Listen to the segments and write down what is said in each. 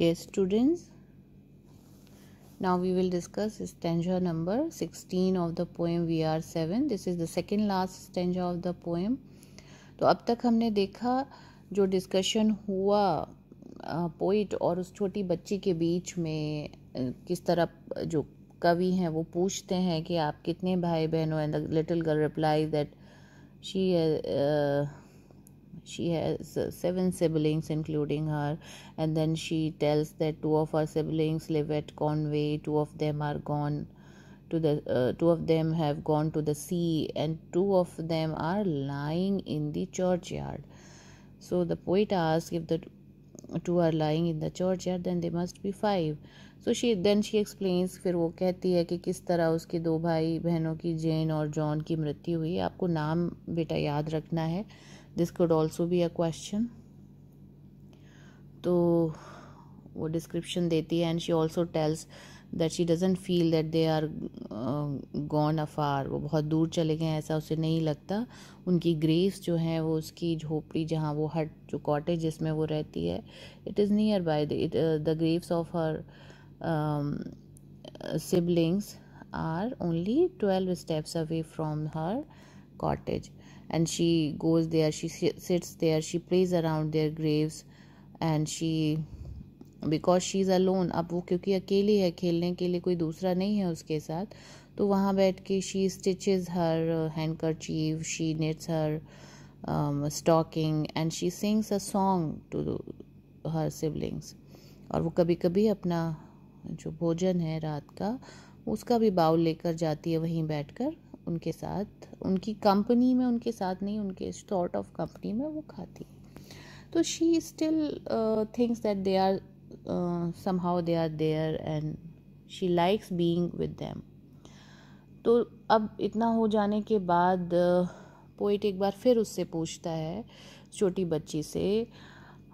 Dear students, now we will discuss stanza number 16 of the poem we are seven This is the second last stanza of the poem. to ab tak humne dekha jo discussion hua poet और उस छोटी बच्ची के बीच में किस तरह जो कवि हैं वो पूछते हैं कि आप कितने भाई बहन हो and the little girl reply that she she has seven siblings including her and then she tells that two of her siblings live at conway two of them are gone to the uh, two of them have gone to the sea and two of them are lying in the churchyard so the poet asks if the two are lying in the churchyard then they must be five so she then she explains फिर वो कहती है कि किस तरह उसके दो भाई बहनों की जेन और जॉन की मृत्यु हुई आपको नाम बेटा याद रखना है this could also be a question तो वो डिस्क्रिप्शन देती है and she also tells that she doesn't feel that they are gone afar वो बहुत दूर चले गए ऐसा उसे नहीं लगता उनकी ग्रेव्स जो हैं वो उसकी झोपड़ी जहाँ वो हट जो कॉटेज जिसमें वो रहती है it is near by the graves of her siblings are only twelve steps away from her cottage and she goes there she sits there she plays around their graves and she because she is alone अब वो क्योंकि अकेली है खेलने के लिए कोई दूसरा नहीं है उसके साथ तो वहाँ बैठ के she stitches her handkerchief she knits her stocking and she sings a song to her siblings और वो कभी कभी अपना जो भोजन है रात का उसका भी बाउल लेकर जाती है वहीं बैठ कर उनके साथ उनकी कंपनी में उनके साथ नहीं उनके सॉर्ट ऑफ कंपनी में वो खाती तो she still thinks that they are how they are there and she likes being with them तो अब इतना हो जाने के बाद पोइट uh, एक बार फिर उससे पूछता है छोटी बच्ची से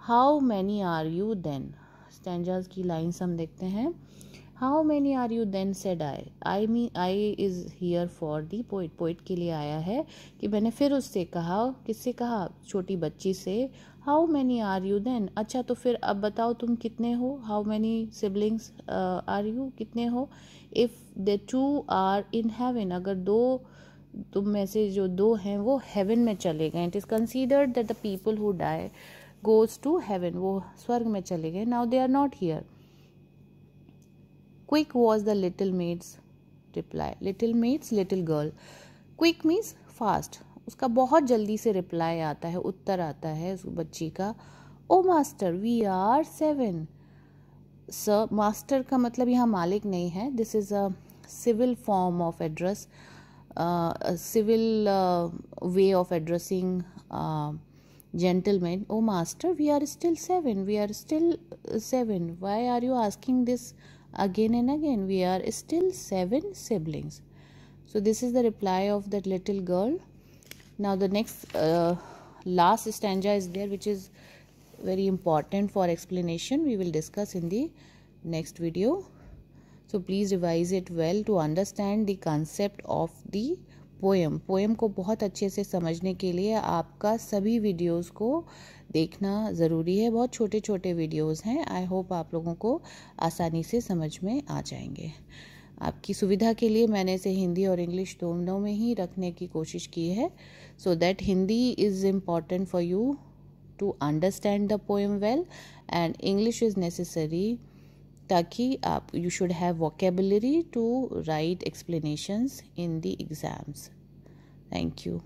how many are you then stand की लाइन्स हम देखते हैं how many are you then said I I me I is here for the poet poet के लिए आया है कि मैंने फिर उससे कहा किससे कहा छोटी बच्ची से how many are you then अच्छा तो फिर अब बताओ तुम कितने हो how many siblings are you कितने हो if the two are in heaven अगर दो तुम में से जो दो हैं वो हेवन में चले गए it is considered that the people who die goes to heaven वो स्वर्ग में चले गए now they are not here Quick was the little maid's reply. Little maid's little girl. Quick means fast. उसका बहुत जल्दी से रिप्लाई आता है उत्तर आता है उस बच्ची का oh master we are seven sir master का मतलब यहाँ मालिक नहीं है this is a civil form of address civil way of addressing gentlemen oh master we are still seven we are still seven why are you asking this Again and again, we are still seven siblings. So, this is the reply of that little girl. Now, the next uh, last stanza is there, which is very important for explanation. We will discuss in the next video. So, please revise it well to understand the concept of the poem poem को बहुत अच्छे से समझने के लिए आपका सभी videos को देखना ज़रूरी है बहुत छोटे छोटे वीडियोस हैं आई होप आप लोगों को आसानी से समझ में आ जाएंगे आपकी सुविधा के लिए मैंने इसे हिंदी और इंग्लिश दोनों में ही रखने की कोशिश की है so that Hindi is important for you to understand the poem well and English is necessary ताकि आप you should have vocabulary to write explanations in the exams thank you